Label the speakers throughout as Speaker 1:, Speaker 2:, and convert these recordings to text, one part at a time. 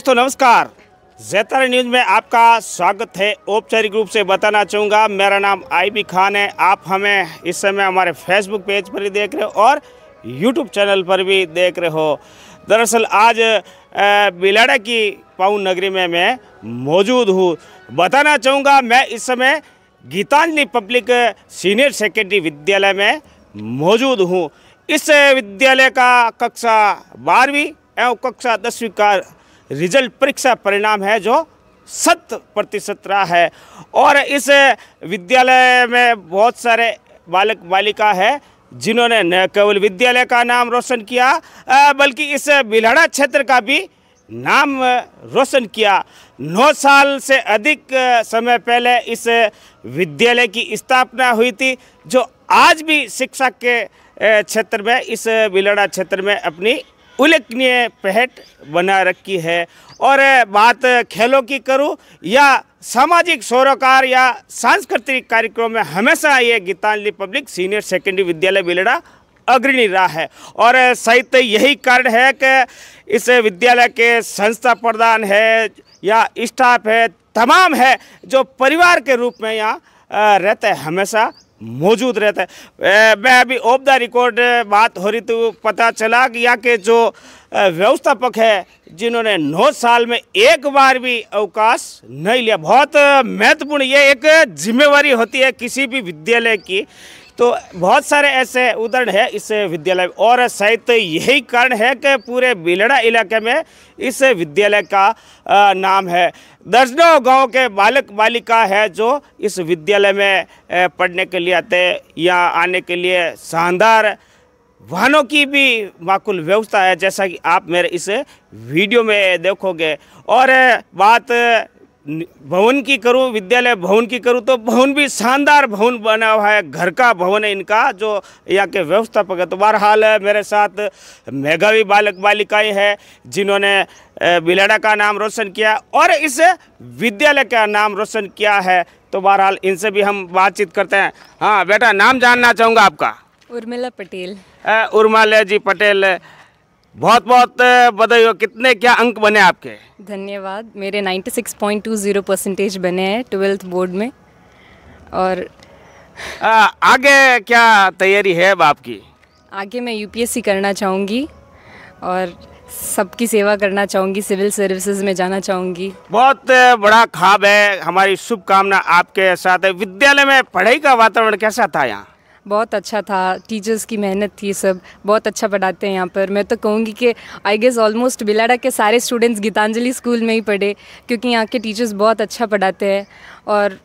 Speaker 1: दोस्तों नमस्कार जैतारा न्यूज में आपका स्वागत है औपचारिक रूप से बताना चाहूँगा मेरा नाम आईबी खान है आप हमें इस समय हमारे फेसबुक पेज पर ही देख रहे हो और यूट्यूब चैनल पर भी देख रहे हो दरअसल आज बिलाड़ा की पाऊ नगरी में मैं मौजूद हूँ बताना चाहूँगा मैं इस समय गीतांजलि पब्लिक सीनियर सेकेंडरी विद्यालय में मौजूद हूँ इस विद्यालय का कक्षा बारहवीं एवं कक्षा दसवीं का रिजल्ट परीक्षा परिणाम है जो शत प्रतिशत रहा है और इस विद्यालय में बहुत सारे बालक बालिका है जिन्होंने न केवल विद्यालय का नाम रोशन किया बल्कि इस बिलाड़ा क्षेत्र का भी नाम रोशन किया नौ साल से अधिक समय पहले इस विद्यालय की स्थापना हुई थी जो आज भी शिक्षा के क्षेत्र में इस बिलाड़ा क्षेत्र में अपनी उल्लेखनीय पहट बना रखी है और बात खेलों की करूँ या सामाजिक सरोकार या सांस्कृतिक कार्यक्रम में हमेशा ये गीतांजलि पब्लिक सीनियर सेकेंडरी विद्यालय बिलड़ा अग्रणी रहा है और सहित यही कारण है कि इस विद्यालय के संस्था प्रधान है या स्टाफ है तमाम है जो परिवार के रूप में यहाँ रहते हैं हमेशा मौजूद रहता है मैं अभी ऑफ द रिकॉर्ड बात हो रही तो पता चला कि यहाँ के जो व्यवस्थापक है जिन्होंने नौ साल में एक बार भी अवकाश नहीं लिया बहुत महत्वपूर्ण ये एक जिम्मेवारी होती है किसी भी विद्यालय की तो बहुत सारे ऐसे उदाहरण है इस विद्यालय और शायद यही कारण है कि पूरे बिलड़ा इलाके में इस विद्यालय का नाम है दर्जनों गांव के बालक बालिका है जो इस विद्यालय में पढ़ने के लिए आते या आने के लिए शानदार वाहनों की भी माकुल व्यवस्था है जैसा कि आप मेरे इस वीडियो में देखोगे और बात भवन की करूँ विद्यालय भवन की करूँ तो भवन भी शानदार भवन बना हुआ है घर का भवन है इनका जो यहाँ के व्यवस्थापक है तो बहरहाल मेरे साथ मेघावी बालक बालिकाएं हैं जिन्होंने बिलाड़ा का नाम रोशन किया और इस विद्यालय का नाम रोशन किया है तो बहरहाल इनसे भी हम बातचीत करते हैं हाँ बेटा नाम जानना चाहूँगा आपका
Speaker 2: उर्मिला पटेल
Speaker 1: उर्माला जी पटेल बहुत बहुत बधाई हो कितने क्या अंक बने आपके
Speaker 2: धन्यवाद मेरे 96.20 परसेंटेज बने हैं ट्वेल्थ बोर्ड में और
Speaker 1: आ, आगे क्या तैयारी है अब आपकी
Speaker 2: आगे मैं यूपीएससी करना चाहूँगी और सबकी सेवा करना चाहूँगी सिविल सर्विसेज में जाना चाहूँगी
Speaker 1: बहुत बड़ा ख्वाब है हमारी शुभकामना आपके साथ है विद्यालय में पढ़ाई का वातावरण कैसा था यहाँ
Speaker 2: बहुत अच्छा था टीचर्स की मेहनत थी सब बहुत अच्छा पढ़ाते हैं यहाँ पर मैं तो कहूँगी कि आई गेस ऑलमोस्ट बिलाड़ा के सारे स्टूडेंट्स गीतांजलि स्कूल में ही पढ़े क्योंकि यहाँ के टीचर्स बहुत अच्छा पढ़ाते हैं और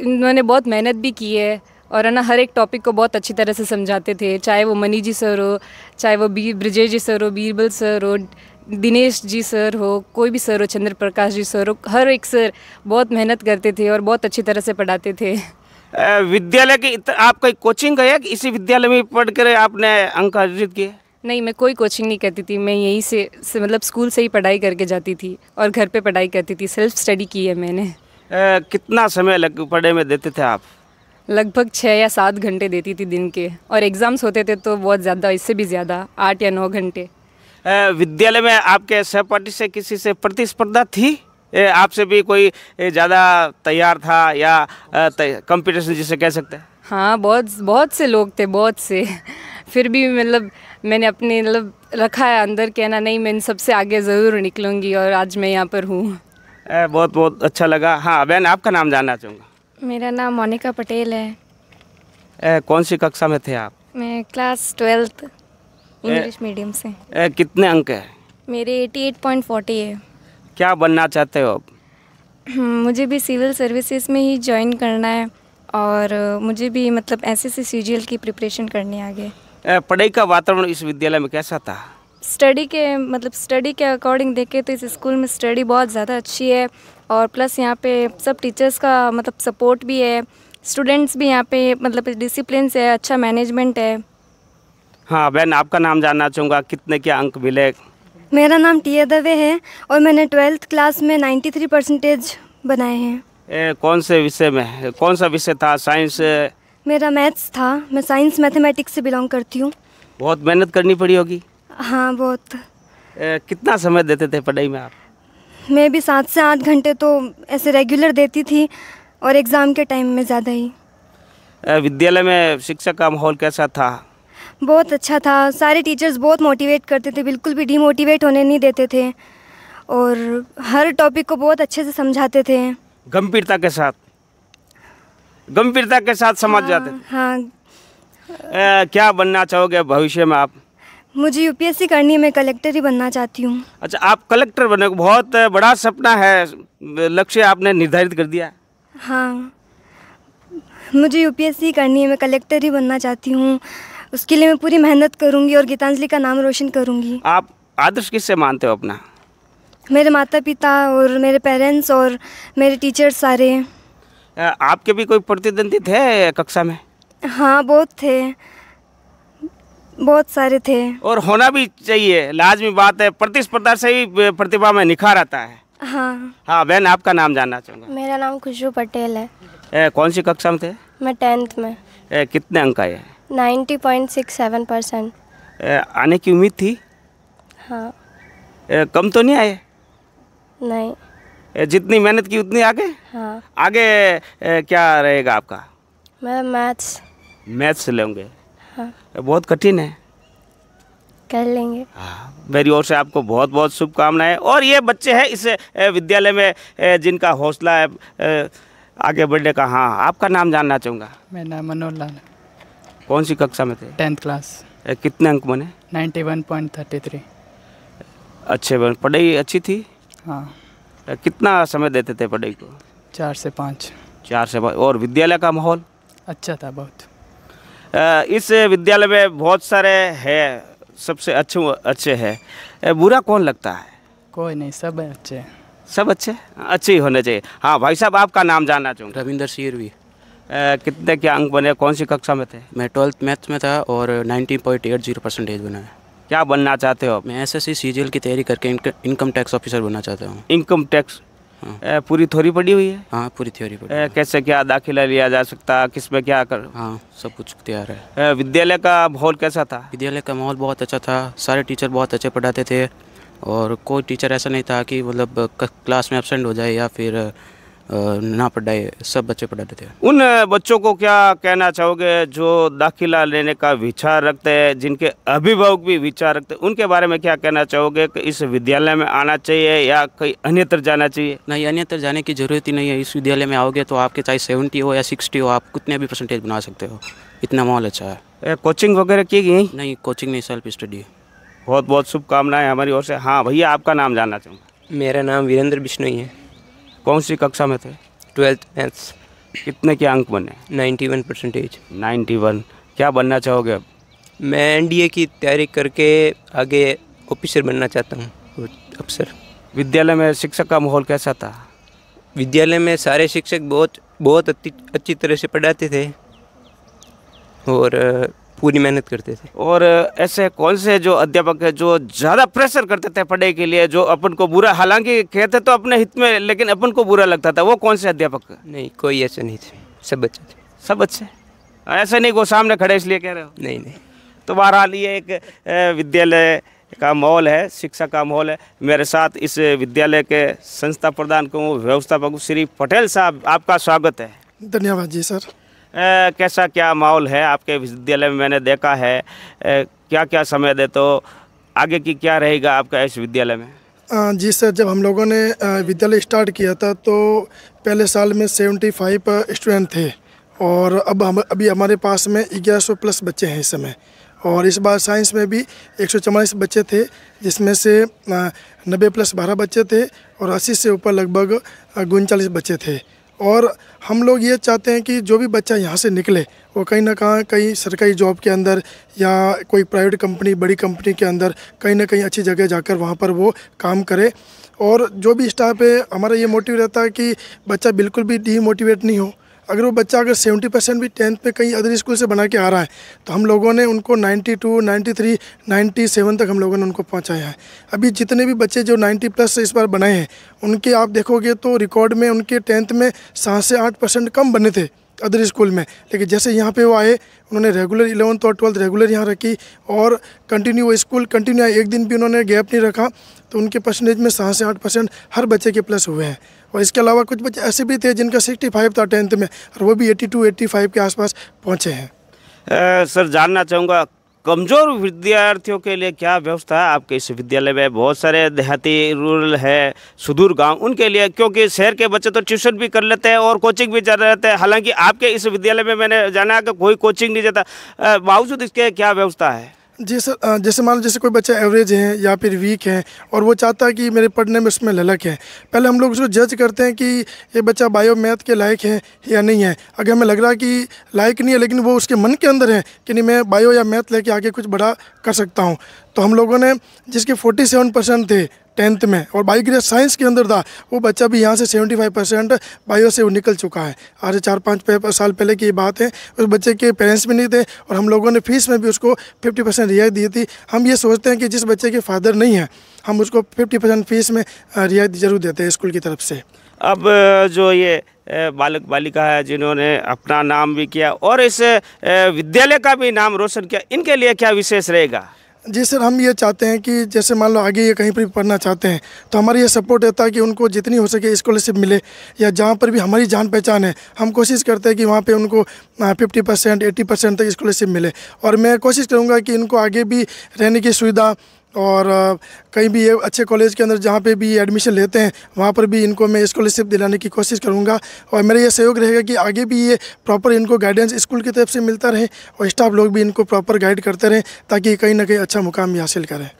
Speaker 2: इन्होंने बहुत मेहनत भी की है और है ना हर एक टॉपिक को बहुत अच्छी तरह से समझाते थे चाहे वो मनी जी सर हो चाहे वो बी ब्रिजेश जी सर हो बीरबल सर हो दिनेश जी सर हो कोई भी सर हो चंद्र प्रकाश जी सर हो हर एक सर बहुत मेहनत करते थे और बहुत अच्छी तरह से पढ़ाते थे
Speaker 1: विद्यालय के आप कोई कोचिंग गए कि इसी विद्यालय में पढ़ कर आपने अंक अर्जित
Speaker 2: किए नहीं मैं कोई कोचिंग नहीं करती थी मैं यहीं से, से मतलब स्कूल से ही पढ़ाई करके जाती थी और घर पे पढ़ाई करती थी सेल्फ स्टडी की है मैंने
Speaker 1: ए, कितना समय लग पढ़े में देते थे आप
Speaker 2: लगभग छः या सात घंटे देती थी दिन के और एग्ज़ाम्स होते थे तो बहुत ज़्यादा इससे भी ज़्यादा आठ या नौ घंटे
Speaker 1: विद्यालय में आपके सहपाठी से किसी से प्रतिस्पर्धा थी आपसे भी कोई ज़्यादा तैयार था या कंपटीशन जिसे कह सकते हैं
Speaker 2: हाँ बहुत बहुत से लोग थे बहुत से फिर भी मतलब मैंने अपने मतलब रखा है अंदर कहना नहीं मैं सबसे आगे ज़रूर निकलूँगी और आज मैं यहाँ पर हूँ
Speaker 1: बहुत बहुत अच्छा लगा हाँ बहन आपका नाम जानना चाहूँगा
Speaker 2: मेरा नाम मोनिका पटेल है
Speaker 1: ए, कौन सी कक्षा में थे आप
Speaker 2: मैं क्लास ट्वेल्थ इंग्लिश मीडियम से
Speaker 1: ए, कितने अंक है
Speaker 2: मेरे फोर्टी है
Speaker 1: क्या बनना चाहते हो आप
Speaker 2: हम्म, मुझे भी सिविल सर्विसेज में ही ज्वाइन करना है और मुझे भी मतलब एस एस सी की प्रिपरेशन करनी है आगे
Speaker 1: पढ़ाई का वातावरण इस विद्यालय में कैसा था
Speaker 2: स्टडी के मतलब स्टडी के अकॉर्डिंग देखें तो इस स्कूल में स्टडी बहुत ज़्यादा अच्छी है और प्लस यहाँ पे सब टीचर्स का मतलब सपोर्ट भी है स्टूडेंट्स भी यहाँ पे मतलब डिसिप्लिन है अच्छा मैनेजमेंट है
Speaker 1: हाँ बहन आपका नाम जानना चाहूँगा कितने के अंक मिले
Speaker 3: मेरा नाम टिया दवे है और मैंने ट्वेल्थ क्लास में 93 परसेंटेज बनाए हैं
Speaker 1: ए, कौन से विषय में कौन सा विषय था साइंस
Speaker 3: मेरा मैथ्स था मैं साइंस मैथमेटिक्स से बिलोंग करती हूँ
Speaker 1: बहुत मेहनत करनी पड़ी होगी हाँ बहुत ए, कितना समय देते थे पढ़ाई में आप
Speaker 3: मैं भी सात से आठ घंटे तो ऐसे रेगुलर देती थी और एग्ज़ाम के टाइम में ज़्यादा ही
Speaker 1: विद्यालय में शिक्षा का माहौल कैसा था
Speaker 3: बहुत अच्छा था सारे टीचर्स बहुत मोटिवेट करते थे बिल्कुल भी डीमोटिवेट होने नहीं देते थे और हर टॉपिक को बहुत अच्छे से समझाते थे
Speaker 1: गंभीरता के साथ गंभीरता के साथ समझ हाँ, जाते हाँ ए, क्या बनना चाहोगे भविष्य में आप
Speaker 3: मुझे यूपीएससी करनी है मैं कलेक्टर ही बनना चाहती हूँ
Speaker 1: अच्छा आप कलेक्टर बने बहुत बड़ा सपना है लक्ष्य आपने निर्धारित कर दिया
Speaker 3: हाँ मुझे यूपीएससी करनी है मैं कलेक्टर ही बनना चाहती हूँ उसके लिए मैं पूरी मेहनत करूंगी और गीतांजलि का नाम रोशन करूँगी
Speaker 1: आप आदर्श किससे मानते हो अपना
Speaker 3: मेरे माता पिता और मेरे पेरेंट्स और मेरे टीचर्स सारे
Speaker 1: आपके भी कोई प्रतिद्वंदी
Speaker 3: थे कक्षा में हाँ बहुत थे बहुत सारे थे
Speaker 1: और होना भी चाहिए लाजमी बात है प्रतिस्पर्धा से ही प्रतिभा में निखार आता है हाँ हाँ बहन आपका नाम जानना चाहूँगा
Speaker 3: मेरा नाम खुशबू पटेल है
Speaker 1: ए, कौन सी कक्षा में थे
Speaker 3: मैं टेंथ में
Speaker 1: ए, कितने अंक आए हैं
Speaker 3: ninety point six seven percent
Speaker 1: आने की उम्मीद थी हाँ ए, कम तो नहीं आए नहीं ए, जितनी मेहनत की उतनी आगे हाँ आगे ए, क्या रहेगा आपका
Speaker 3: मैं मैथ्स
Speaker 1: मैथ्स लेंगे हाँ बहुत कठिन है
Speaker 3: कर लेंगे हाँ
Speaker 1: मेरी ओर से आपको बहुत बहुत शुभकामनाएं और ये बच्चे हैं इस विद्यालय में जिनका हौसला है आगे बढ़ने का हाँ आपका नाम जानना चाहूँगा
Speaker 4: मेरा नाम मनोहर लाल है
Speaker 1: कौन सी कक्षा में थे टेंथ क्लास कितने अंक बने
Speaker 4: ninety one point thirty three
Speaker 1: अच्छे बने पढ़ाई अच्छी थी
Speaker 4: हाँ
Speaker 1: कितना समय देते थे पढ़ाई को
Speaker 4: चार से पाँच
Speaker 1: चार से पाँच और विद्यालय का माहौल अच्छा था बहुत इस विद्यालय में बहुत सारे है सबसे अच्छे अच्छे है बुरा कौन लगता है कोई नहीं सब अच्छे सब अच्छे अच्छे ही होने चाहिए हाँ भाई साहब आपका नाम जानना चाहूँगा रविंदर शेरवी कितने क्या अंक बने कौन सी कक्षा में थे मैं ट्वेल्थ मैथ में था और 19.80 परसेंटेज बना है क्या बनना चाहते हो मैं एस एस की तैयारी करके इनकम टैक्स ऑफिसर बनना चाहता हूँ इनकम टैक्स हाँ। पूरी थ्योरी पड़ी हुई है हाँ पूरी थ्योरी पड़ी ए, कैसे क्या दाखिला लिया जा सकता किस में क्या कर हाँ सब कुछ तैयार है विद्यालय का माहौल कैसा था विद्यालय का माहौल बहुत अच्छा था सारे टीचर बहुत अच्छे पढ़ाते थे और कोई टीचर ऐसा नहीं था कि मतलब क्लास में एबसेंट हो जाए या फिर ना पढ़ाए सब बच्चे पढ़ा देते हैं उन बच्चों को क्या कहना चाहोगे जो दाखिला लेने का विचार रखते हैं जिनके अभिभावक भी विचार रखते हैं उनके बारे में क्या कहना चाहोगे कि इस विद्यालय में आना चाहिए या कहीं अन्यत्र जाना चाहिए नहीं अन्यत्र जाने की ज़रूरत ही नहीं है इस विद्यालय में आओगे तो आपके चाहे सेवेंटी हो या सिक्सटी हो आप कितने भी परसेंटेज बना सकते हो इतना माहौल अच्छा है कोचिंग वगैरह की गई नहीं कोचिंग नहीं सेल्फ स्टडी बहुत बहुत शुभकामनाएं हमारी ओर से हाँ भैया आपका नाम जानना चाहूँगा मेरा नाम वीरेंद्र बिश्नोई है कौन सी कक्षा में थे ट्वेल्थ मैथ्स कितने के अंक बने ninety one percentage ninety one क्या बनना चाहोगे अब मैं एनडीए की तैयारी करके आगे ऑफिसर बनना चाहता हूँ अफसर विद्यालय में शिक्षक का माहौल कैसा था विद्यालय में सारे शिक्षक बहुत बहुत अच्छी तरह से पढ़ाते थे और पूरी मेहनत करते थे और ऐसे कौन से जो अध्यापक है जो ज़्यादा प्रेशर करते थे पढ़ाई के लिए जो अपन को बुरा हालांकि कहते तो अपने हित में लेकिन अपन को बुरा लगता था वो कौन से अध्यापक नहीं कोई ऐसे नहीं थे सब अच्छे थे सब अच्छे हाँ, ऐसे नहीं वो सामने खड़े इसलिए कह रहे हो नहीं नहीं तो बहरहाल ये एक विद्यालय का माहौल है शिक्षा का माहौल है मेरे साथ इस विद्यालय के संस्था प्रधान को व्यवस्थापक श्री पटेल साहब आपका स्वागत है
Speaker 4: धन्यवाद जी सर
Speaker 1: कैसा क्या माहौल है आपके विद्यालय में मैंने देखा है क्या क्या समय दे तो आगे की क्या रहेगा आपका इस विद्यालय में
Speaker 4: जी सर जब हम लोगों ने विद्यालय स्टार्ट किया था तो पहले साल में सेवेंटी फाइव स्टूडेंट थे और अब हम अभी हमारे पास में ग्यारह सौ प्लस बच्चे हैं इस समय और इस बार साइंस में भी एक बच्चे थे जिसमें से नब्बे प्लस बारह बच्चे थे और अस्सी से ऊपर लगभग उनचालीस बच्चे थे और हम लोग ये चाहते हैं कि जो भी बच्चा यहाँ से निकले वो कहीं ना कहाँ कहीं सरकारी जॉब के अंदर या कोई प्राइवेट कंपनी बड़ी कंपनी के अंदर कहीं ना कहीं अच्छी जगह जाकर वहाँ पर वो काम करे और जो भी स्टाफ है हमारा ये मोटिव रहता है कि बच्चा बिल्कुल भी डीमोटिवेट नहीं हो अगर वो बच्चा अगर सेवेंटी परसेंट भी टेंथ में कहीं अदर स्कूल से बना के आ रहा है तो हम लोगों ने उनको ninety two ninety three ninety seven तक हम लोगों ने उनको पहुँचाया है अभी जितने भी बच्चे जो नाइन्टी प्लस इस बार बनाए हैं उनके आप देखोगे तो रिकॉर्ड में उनके टेंथ में सात से आठ परसेंट कम बने थे अदर स्कूल में लेकिन जैसे यहाँ पे वो आए उन्होंने रेगुलर इलेवंथ और ट्वेल्थ रेगुलर यहाँ रखी और कंटिन्यू वो स्कूल कंटिन्यू आए एक दिन भी उन्होंने गैप नहीं रखा तो उनके परसेंटेज में सात से आठ परसेंट हर बच्चे के प्लस हुए हैं और इसके अलावा कुछ बच्चे ऐसे भी थे जिनका सिक्सटी फाइव था टेंथ में और वो भी एट्टी टू एट्टी फाइव के आसपास पहुंचे
Speaker 1: हैं सर जानना चाहूँगा कमज़ोर विद्यार्थियों के लिए क्या व्यवस्था है आपके इस विद्यालय में बहुत सारे देहाती रूरल है सुदूर गांव उनके लिए क्योंकि शहर के बच्चे तो ट्यूशन भी कर लेते हैं और कोचिंग भी चल रहते हैं हालांकि आपके इस विद्यालय में मैंने जाना कि कोई कोचिंग नहीं जाता बावजूद इसके क्या व्यवस्था है
Speaker 4: जी सर जैसे मान लो जैसे कोई बच्चा एवरेज है या फिर वीक है और वो चाहता है कि मेरे पढ़ने में उसमें ललक है पहले हम लोग उसको जज करते हैं कि ये बच्चा बायो मैथ के लायक है या नहीं है अगर हमें लग रहा है कि लायक नहीं है लेकिन वो उसके मन के अंदर है कि नहीं मैं बायो या मैथ लेके आगे कुछ बड़ा कर सकता हूँ तो हम लोगों ने जिसके 47 परसेंट थे टेंथ में और बायो बायोग्रेस साइंस के अंदर था वो बच्चा भी यहाँ से 75 परसेंट बायो से वो निकल चुका है आज चार पाँच साल पहले की बात है उस बच्चे के पेरेंट्स भी नहीं थे और हम लोगों ने फीस में भी उसको 50 परसेंट रियायत दी थी हम ये सोचते हैं कि जिस बच्चे के फादर नहीं है हम उसको फिफ्टी परसेंट फीस में रियायत जरूर देते हैं स्कूल की तरफ से
Speaker 1: अब जो ये बालक बालिका है जिन्होंने अपना नाम भी किया और इस विद्यालय का भी नाम रोशन किया इनके लिए क्या विशेष रहेगा
Speaker 4: जी सर हम ये चाहते हैं कि जैसे मान लो आगे ये कहीं पर भी पढ़ना चाहते हैं तो हमारी ये सपोर्ट रहता है कि उनको जितनी हो सके स्कॉलरशिप मिले या जहाँ पर भी हमारी जान पहचान है हम कोशिश करते हैं कि वहाँ पे उनको फिफ्टी परसेंट एट्टी परसेंट तक स्कॉलरशिप मिले और मैं कोशिश करूँगा कि इनको आगे भी रहने की सुविधा और कहीं भी ये अच्छे कॉलेज के अंदर जहाँ पे भी एडमिशन लेते हैं वहाँ पर भी इनको मैं स्कॉलरशिप दिलाने की कोशिश करूँगा और मेरा ये सहयोग रहेगा कि आगे भी ये प्रॉपर इनको गाइडेंस स्कूल की तरफ से मिलता रहे और स्टाफ लोग भी इनको प्रॉपर गाइड करते रहें ताकि कहीं ना कहीं अच्छा मुकाम भी हासिल करें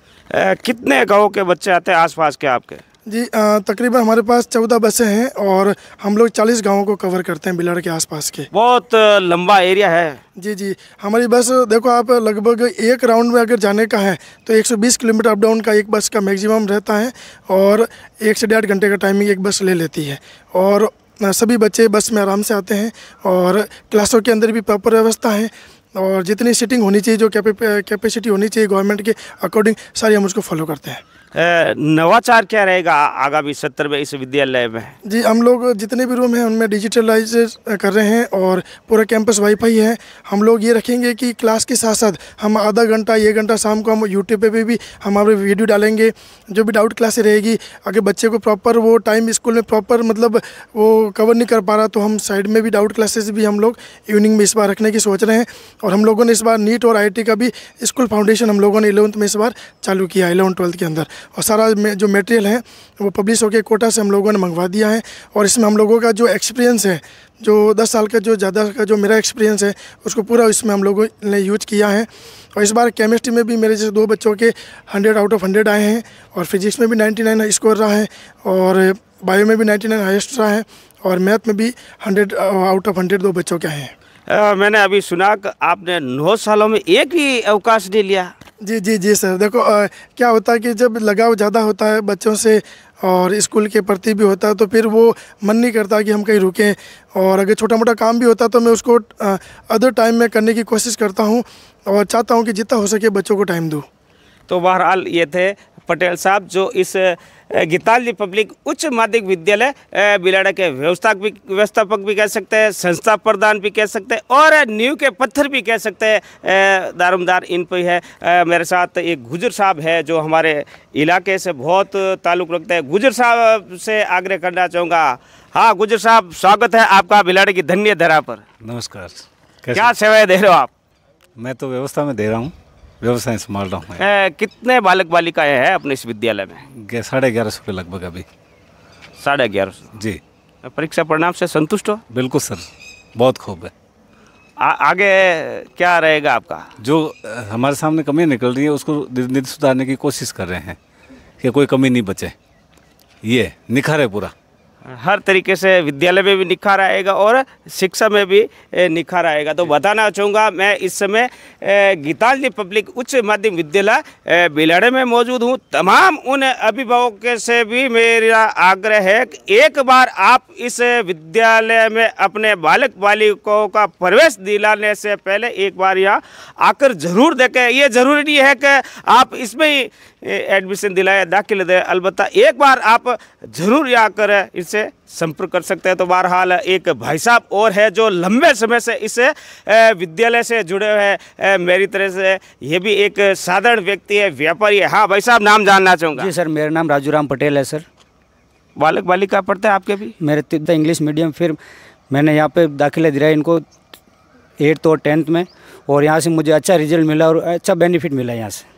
Speaker 1: कितने गाँव के बच्चे आते हैं आस के आपके
Speaker 4: जी तकरीबन हमारे पास चौदह बसें हैं और हम लोग चालीस गाँवों को कवर करते हैं बिलाड़ के आसपास के बहुत
Speaker 1: लंबा एरिया है
Speaker 4: जी जी हमारी बस देखो आप लगभग एक राउंड में अगर जाने का है तो 120 किलोमीटर अप डाउन का एक बस का मैक्सिमम रहता है और एक से डेढ़ घंटे का टाइमिंग एक बस ले लेती है और सभी बच्चे बस में आराम से आते हैं और क्लासों के अंदर भी प्रॉपर व्यवस्था है और जितनी सीटिंग होनी चाहिए जो कैपेसिटी होनी चाहिए गवर्नमेंट के अकॉर्डिंग सारी हम उसको फॉलो करते हैं
Speaker 1: नवाचार क्या रहेगा आगामी सत्र में इस विद्यालय में
Speaker 4: जी हम लोग जितने भी रूम हैं उनमें डिजिटलाइज कर रहे हैं और पूरा कैंपस वाईफाई है हम लोग ये रखेंगे कि क्लास के साथ साथ हम आधा घंटा एक घंटा शाम को हम यूट्यूब पे भी, भी हमारे वीडियो डालेंगे जो भी डाउट क्लासे रहेगी अगर बच्चे को प्रॉपर वो टाइम स्कूल में प्रॉपर मतलब वो कवर नहीं कर पा रहा तो हम साइड में भी डाउट क्लासेस भी हम लोग इवनिंग में इस बार रखने की सोच रहे हैं और हम लोगों ने इस बार नीट और आई का भी स्कूल फाउंडेशन हम लोगों ने इलेवंथ में इस बार चालू किया इलेवन ट्वेल्थ के अंदर और सारा जो मटेरियल है वो पब्लिश होकर कोटा से हम लोगों ने मंगवा दिया है और इसमें हम लोगों का जो एक्सपीरियंस है जो दस साल का जो ज़्यादा का जो मेरा एक्सपीरियंस है उसको पूरा इसमें हम लोगों ने यूज किया है और इस बार केमिस्ट्री में भी मेरे जैसे दो बच्चों के हंड्रेड आउट ऑफ हंड्रेड आए हैं और फिजिक्स में भी नाइन्टी नाइन स्कोर रहा है और बायो में भी नाइन्टी नाइन हाइस्ट रहा है और मैथ में भी हंड्रेड आउट ऑफ हंड्रेड दो बच्चों के आए
Speaker 1: हैं मैंने अभी सुना आपने नौ सालों में एक ही अवकाश दे लिया
Speaker 4: जी जी जी सर देखो आ, क्या होता है कि जब लगाव ज़्यादा होता है बच्चों से और स्कूल के प्रति भी होता है तो फिर वो मन नहीं करता कि हम कहीं रुकें और अगर छोटा मोटा काम भी होता है तो मैं उसको आ, अदर टाइम में करने की कोशिश करता हूँ और चाहता हूँ कि जितना हो सके बच्चों को टाइम दूँ
Speaker 1: तो बहरहाल ये थे पटेल साहब जो इस गीतांजलि पब्लिक उच्च माध्यमिक विद्यालय बिलाड़ा के भी व्यवस्थापक भी कह सकते हैं संस्था प्रधान भी कह सकते हैं और न्यू के पत्थर भी कह सकते हैं दारोमदार इन पर है मेरे साथ एक गुजर साहब है जो हमारे इलाके से बहुत ताल्लुक रखते हैं गुजर साहब से आग्रह करना चाहूँगा हाँ गुजर साहब स्वागत है आपका बिलाड़े की धन्य धरा पर नमस्कार क्या सेवाएं दे रहे हो आप मैं तो व्यवस्था में दे रहा हूँ व्यवसाय संभाल रहा हूँ कितने बालक बालिकाएं हैं अपने इस विद्यालय में साढ़े ग्यारह सौ लगभग अभी साढ़े ग्यारह सौ जी परीक्षा परिणाम से संतुष्ट हो बिल्कुल सर बहुत खूब है आ, आगे क्या रहेगा आपका जो हमारे सामने कमी निकल रही है उसको निधि सुधारने की कोशिश कर रहे हैं कि कोई कमी नहीं बचे ये निखर है पूरा हर तरीके से विद्यालय में भी निखार आएगा और शिक्षा में भी निखार आएगा तो बताना चाहूँगा मैं इस समय गीतांजलि पब्लिक उच्च माध्यमिक विद्यालय बिलाड़े में मौजूद हूँ तमाम उन अभिभावकों से भी मेरा आग्रह है कि एक बार आप इस विद्यालय में अपने बालक बालिकाओं का प्रवेश दिलाने से पहले एक बार यहाँ आकर जरूर देखें ये ज़रूरी नहीं है कि आप इसमें एडमिशन दिलाया दाखिल दे अलबत्त एक बार आप ज़रूर यहाँ कर इसे संपर्क कर सकते हैं तो बहरहाल एक भाई साहब और है जो लंबे समय से इस विद्यालय से जुड़े हुए हैं मेरी तरह से ये भी एक साधारण व्यक्ति है व्यापारी है हाँ भाई साहब नाम जानना चाहूँगा जी सर मेरा नाम राजू राम पटेल है सर बालक बालिका पढ़ते हैं आपके भी मेरे इंग्लिश मीडियम फिर मैंने यहाँ पे दाखिला दिलाया इनको एट्थ और टेंथ में और यहाँ से मुझे अच्छा रिजल्ट मिला और अच्छा बेनिफिट मिला यहाँ से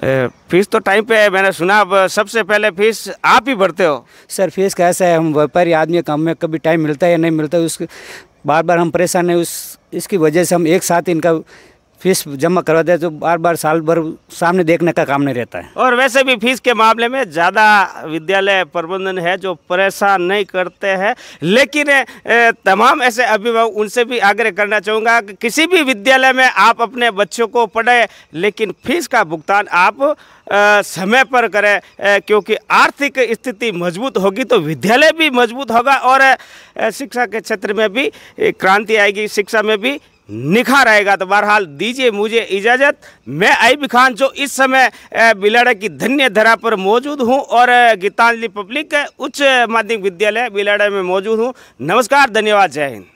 Speaker 1: फीस तो टाइम पे है मैंने सुना अब सबसे पहले फीस आप ही भरते हो सर फीस कैसा है हम व्यापारी आदमी काम में कभी टाइम मिलता है या नहीं मिलता है उस बार बार हम परेशान हैं उस इसकी वजह से हम एक साथ इनका फीस जमा करवा दे तो बार बार साल भर सामने देखने का काम नहीं रहता है और वैसे भी फीस के मामले में ज़्यादा विद्यालय प्रबंधन है जो परेशान नहीं करते हैं लेकिन तमाम ऐसे अभिभावक उनसे भी आग्रह करना चाहूँगा कि किसी भी विद्यालय में आप अपने बच्चों को पढ़ें लेकिन फीस का भुगतान आप समय पर करें क्योंकि आर्थिक स्थिति मजबूत होगी तो विद्यालय भी मजबूत होगा और शिक्षा के क्षेत्र में भी क्रांति आएगी शिक्षा में भी निखा रहेगा तो बहरहाल दीजिए मुझे इजाज़त मैं आईबी खान जो इस समय बिलाड़ा की धन्य धरा पर मौजूद हूँ और गीतांजलि पब्लिक उच्च माध्यमिक विद्यालय बिलाड़ा में मौजूद हूँ नमस्कार धन्यवाद जय हिंद